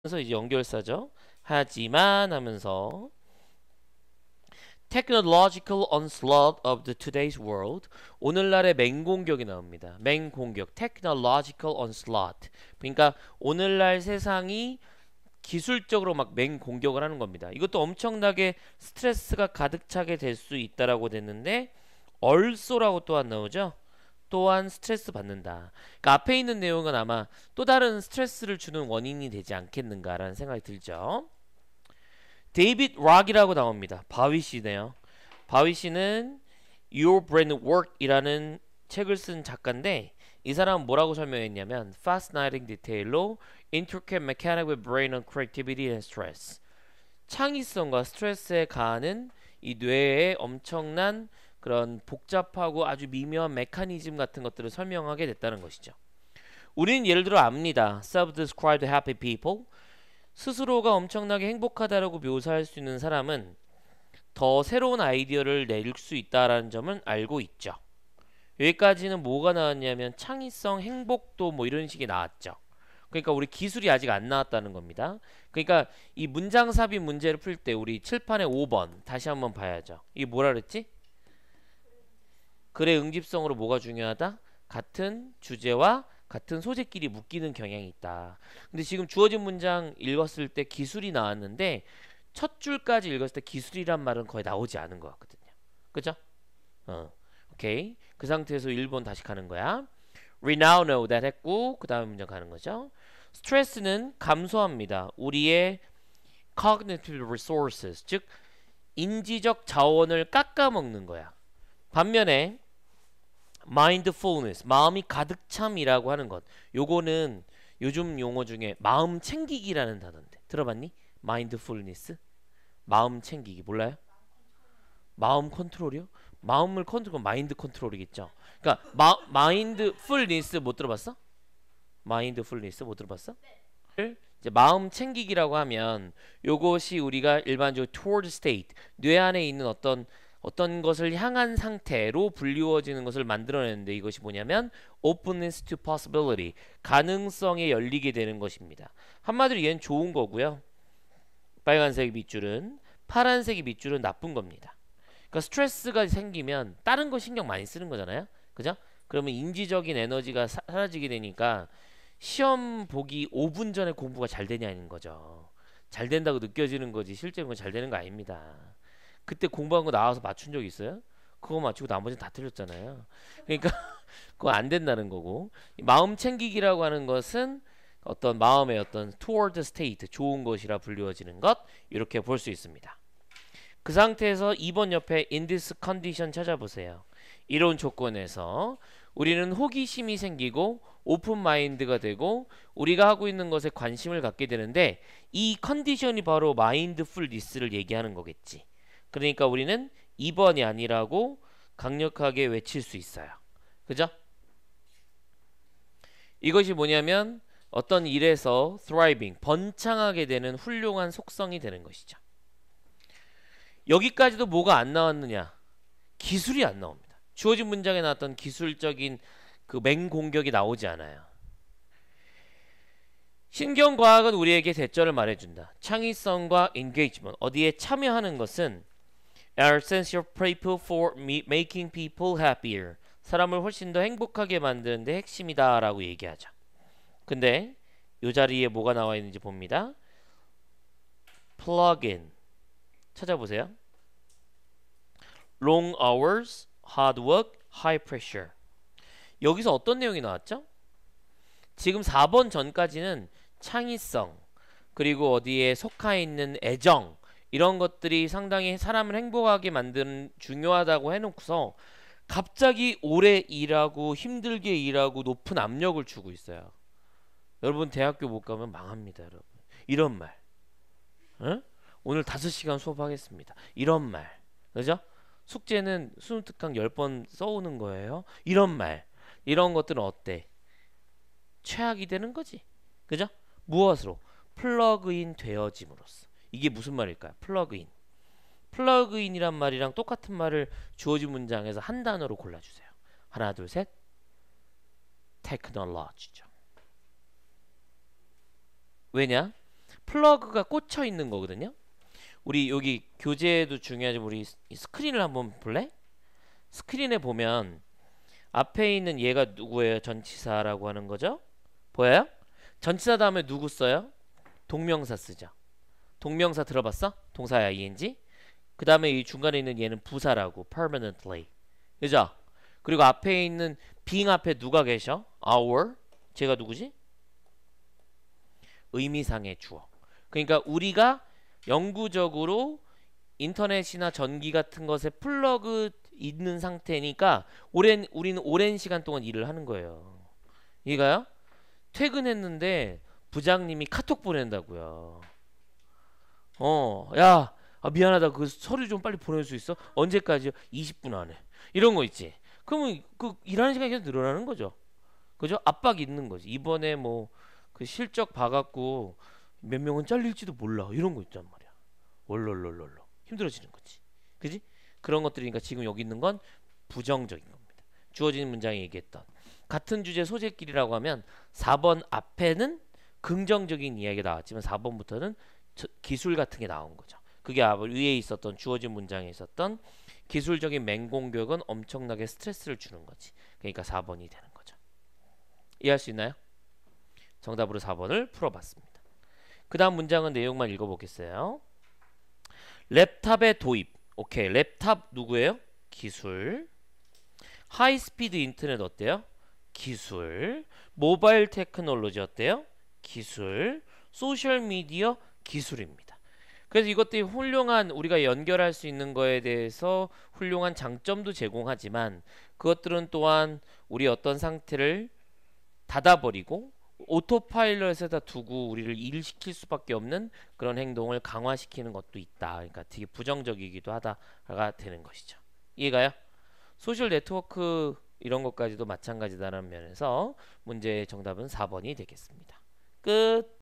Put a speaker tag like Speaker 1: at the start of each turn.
Speaker 1: 그래서 이제 연결사죠. 하지만 하면서 Technological onslaught of the today's world. 오늘날의 맹공격이 나옵니다. 맹공격. Technological onslaught. 그러니까 오늘날 세상이 기술적으로 막 맹공격을 하는 겁니다. 이것도 엄청나게 스트레스가 가득 차게 될 수 있다라고 됐는데 얼소라고 또한 나오죠. 또한 스트레스 받는다. 그러니까 앞에 있는 내용은 아마 또 다른 스트레스를 주는 원인이 되지 않겠는가라는 생각이 들죠. 데이빗 락이라고 나옵니다. 바위 씨네요. 바위 씨는 Your Brain Work이라는 책을 쓴 작가인데 이 사람은 뭐라고 설명했냐면 Fascinating Detail로 Intricate Mechanics o Brain on Creativity and Stress 창의성과 스트레스에 가하는 이 뇌의 엄청난 그런 복잡하고 아주 미묘한 메커니즘 같은 것들을 설명하게 됐다는 것이죠. 우리는 예를 들어 압니다. Self-described happy people. 스스로가 엄청나게 행복하다라고 묘사할 수 있는 사람은 더 새로운 아이디어를 낼 수 있다라는 점은 알고 있죠. 여기까지는 뭐가 나왔냐면 창의성, 행복도 뭐 이런 식이 나왔죠. 그러니까 우리 기술이 아직 안 나왔다는 겁니다. 그러니까 이 문장 삽입 문제를 풀 때 우리 칠판에 5번 다시 한번 봐야죠. 이게 뭐라 그랬지? 글의 응집성으로 뭐가 중요하다? 같은 주제와 같은 소재끼리 묶이는 경향이 있다. 근데 지금 주어진 문장 읽었을 때 기술이 나왔는데 첫 줄까지 읽었을 때 기술이란 말은 거의 나오지 않은 것 같거든요. 그죠? 어. 오케이. 그 상태에서 1번 다시 가는 거야. We now know that 했고 그 다음 문장 가는 거죠. 스트레스는 감소합니다. 우리의 cognitive resources 즉 인지적 자원을 깎아먹는 거야. 반면에 mindfulness 마음이 가득 참이라고 하는 것. 요거는 요즘 용어 중에 마음 챙기기라는 단어인데 들어봤니? mindfulness 마음 챙기기 몰라요? 마음 컨트롤이요? 마음을 컨트롤 마인드 컨트롤이겠죠. 그러니까 마, mindfulness 못 들어봤어? mindfulness 못 들어봤어? 네. 이제 마음 챙기기라고 하면 요것이 우리가 일반적으로 toward state 뇌 안에 있는 어떤 어떤 것을 향한 상태로 불리워지는 것을 만들어내는데 이것이 뭐냐면 openness to possibility 가능성에 열리게 되는 것입니다. 한마디로 얘는 좋은 거고요. 빨간색 밑줄은 파란색 밑줄은 나쁜 겁니다. 그러니까 스트레스가 생기면 다른 거 신경 많이 쓰는 거잖아요. 그죠? 그러면 인지적인 에너지가 사, 라지게 되니까 시험 보기 5분 전에 공부가 잘 되냐는 거죠. 잘 된다고 느껴지는 거지 실제로 잘 되는 거 아닙니다. 그때 공부한 거 나와서 맞춘 적 있어요? 그거 맞추고 나머지는 다 틀렸잖아요. 그러니까 그거 안 된다는 거고 마음 챙기기라고 하는 것은 어떤 마음의 어떤 toward state 좋은 것이라 불리워지는 것 이렇게 볼 수 있습니다. 그 상태에서 2번 옆에 in this condition 찾아보세요. 이런 조건에서 우리는 호기심이 생기고 오픈 마인드가 되고 우리가 하고 있는 것에 관심을 갖게 되는데 이 컨디션이 바로 마인드풀니스를 얘기하는 거겠지. 그러니까 우리는 2번이 아니라고 강력하게 외칠 수 있어요. 그죠? 이것이 뭐냐면 어떤 일에서 thriving, 번창하게 되는 훌륭한 속성이 되는 것이죠. 여기까지도 뭐가 안 나왔느냐? 기술이 안 나옵니다. 주어진 문장에 나왔던 기술적인 그 맹공격이 나오지 않아요. 신경과학은 우리에게 대절을 말해준다. 창의성과 engagement, 어디에 참여하는 것은 are essential p e o p l for making people happier. 사람을 훨씬 더 행복하게 만드는 데 핵심이다 라고 얘기하죠. 근데 이 자리에 뭐가 나와 있는지 봅니다. 플러그인 찾아보세요. long hours, hard work, high pressure 여기서 어떤 내용이 나왔죠? 지금 4번 전까지는 창의성 그리고 어디에 속하 있는 애정 이런 것들이 상당히 사람을 행복하게 만드는 중요하다고 해놓고서 갑자기 오래 일하고 힘들게 일하고 높은 압력을 주고 있어요. 여러분 대학교 못 가면 망합니다, 여러분. 이런 말. 응? 오늘 5시간 수업하겠습니다. 이런 말. 그죠? 숙제는 수능 특강 10번 써오는 거예요. 이런 말. 이런 것들은 어때? 최악이 되는 거지. 그죠? 무엇으로? 플러그인 되어짐으로써. 이게 무슨 말일까요? 플러그인. 플러그인이란 말이랑 똑같은 말을 주어진 문장에서 한 단어로 골라주세요. 하나, 둘, 셋. 테크놀로지죠. 왜냐? 플러그가 꽂혀 있는 거거든요. 우리 여기 교재도 에 중요하지만 우리 스크린을 한번 볼래? 스크린에 보면 앞에 있는 얘가 누구예요? 전치사라고 하는 거죠. 보여요? 전치사 다음에 누구 써요? 동명사 쓰죠. 동명사 들어봤어? 동사야 ing. 그 다음에 이 중간에 있는 얘는 부사라고 permanently. 그죠? 그리고 앞에 있는 being 앞에 누가 계셔? our. 제가 누구지? 의미상의 주어. 그러니까 우리가 영구적으로 인터넷이나 전기 같은 것에 플러그 있는 상태니까 오랜 우리는 오랜 시간 동안 일을 하는 거예요. 이해가요? 퇴근했는데 부장님이 카톡 보낸다고요. 어, 야, 아, 미안하다. 그 서류 좀 빨리 보낼 수 있어? 언제까지요? 20분 안에. 이런 거 있지. 그러면 그 일하는 시간이 계속 늘어나는 거죠. 그죠? 압박이 있는 거지. 이번에 뭐 그 실적 봐갖고 몇 명은 잘릴지도 몰라. 이런 거 있단 말이야. 월롤롤롤로 힘들어지는 거지. 그지? 그런 것들이니까 지금 여기 있는 건 부정적인 겁니다. 주어진 문장에 얘기했던 같은 주제 소재끼리라고 하면 4번 앞에는 긍정적인 이야기가 나왔지만 4번부터는 기술 같은 게 나온 거죠. 그게 앞 위에 있었던 주어진 문장에 있었던 기술적인 맹공격은 엄청나게 스트레스를 주는 거지. 그러니까 4번이 되는 거죠. 이해할 수 있나요? 정답으로 4번을 풀어봤습니다. 그 다음 문장은 내용만 읽어보겠어요. 랩탑의 도입. 오케이. 랩탑 누구예요? 기술. 하이스피드 인터넷 어때요? 기술. 모바일 테크놀로지 어때요? 기술. 소셜미디어 기술입니다. 그래서 이것들이 훌륭한 우리가 연결할 수 있는 거에 대해서 훌륭한 장점도 제공하지만 그것들은 또한 우리 어떤 상태를 닫아버리고 오토파일럿에다 두고 우리를 일시킬 수밖에 없는 그런 행동을 강화시키는 것도 있다. 그러니까 되게 부정적이기도 하다가 되는 것이죠. 이해가요? 소셜 네트워크 이런 것까지도 마찬가지다라는 면에서 문제의 정답은 4번이 되겠습니다. 끝!